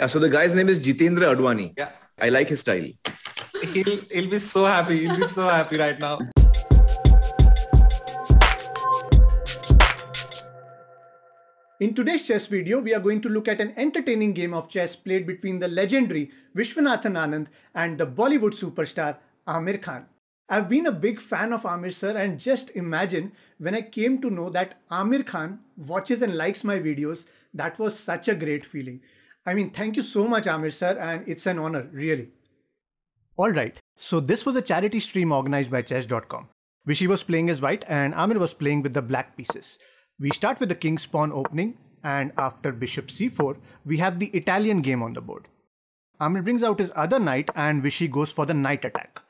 Yeah, so the guy's name is Jitendra Adwani. Yeah. I like his style. He'll, he'll be so happy. He'll be so happy right now. In today's chess video, we are going to look at an entertaining game of chess played between the legendary Vishwanathan Anand and the Bollywood superstar Amir Khan. I've been a big fan of Amir sir and just imagine when I came to know that Amir Khan watches and likes my videos, that was such a great feeling. I mean, thank you so much, Amir sir, and it's an honor, really. All right, so this was a charity stream organized by chess.com. Vishy was playing as white and Amir was playing with the black pieces. We start with the King's pawn opening and after bishop c4, we have the Italian game on the board. Amir brings out his other knight and Vishy goes for the knight attack.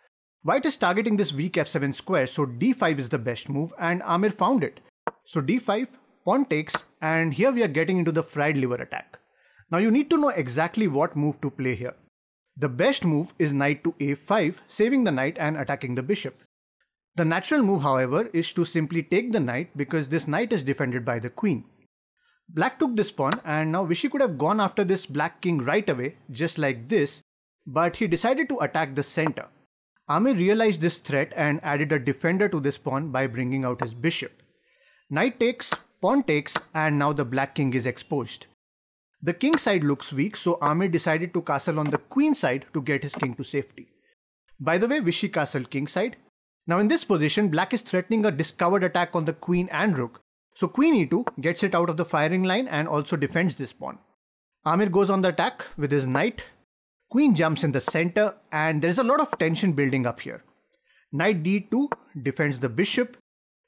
White is targeting this weak f7 square so d5 is the best move and Amir found it. So d5, pawn takes and here we are getting into the fried liver attack. Now you need to know exactly what move to play here. The best move is knight to a5, saving the knight and attacking the bishop. The natural move, however, is to simply take the knight because this knight is defended by the queen. Black took this pawn and now Vishy could have gone after this black king right away, just like this, but he decided to attack the center. Amir realized this threat and added a defender to this pawn by bringing out his bishop. Knight takes, pawn takes, and now the black king is exposed. The king side looks weak, so Amir decided to castle on the queen side to get his king to safety. By the way, Vishy castled king side. Now in this position, black is threatening a discovered attack on the queen and rook, so queen e2 gets it out of the firing line and also defends this pawn. Amir goes on the attack with his knight. Queen jumps in the center and there's a lot of tension building up here. Knight d2 defends the bishop.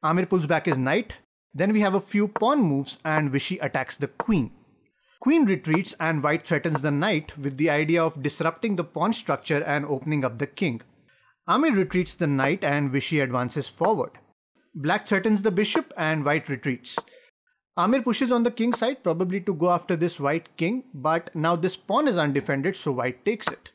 Amir pulls back his knight. Then we have a few pawn moves and Vishy attacks the queen. Queen retreats and white threatens the knight with the idea of disrupting the pawn structure and opening up the king. Amir retreats the knight and Vichy advances forward. Black threatens the bishop and white retreats. Amir pushes on the king side probably to go after this white king but now this pawn is undefended so white takes it.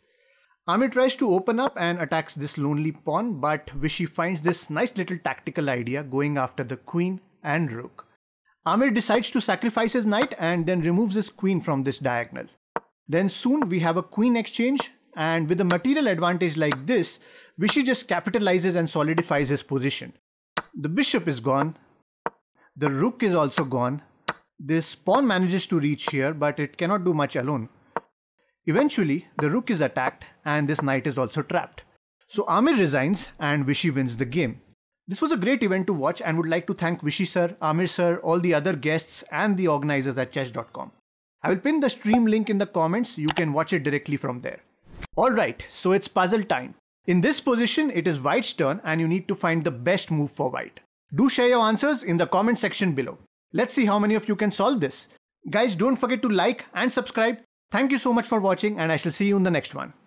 Amir tries to open up and attacks this lonely pawn but Vichy finds this nice little tactical idea going after the queen and rook. Amir decides to sacrifice his knight and then removes his queen from this diagonal. Then soon we have a queen exchange and with a material advantage like this, Vishy just capitalizes and solidifies his position. The bishop is gone. The rook is also gone. This pawn manages to reach here but it cannot do much alone. Eventually, the rook is attacked and this knight is also trapped. So Amir resigns and Vishy wins the game. This was a great event to watch and would like to thank Vishy sir, Amir sir, all the other guests and the organizers at chess.com. I will pin the stream link in the comments, you can watch it directly from there. Alright, so it's puzzle time. In this position, it is white's turn and you need to find the best move for white. Do share your answers in the comment section below. Let's see how many of you can solve this. Guys, don't forget to like and subscribe. Thank you so much for watching and I shall see you in the next one.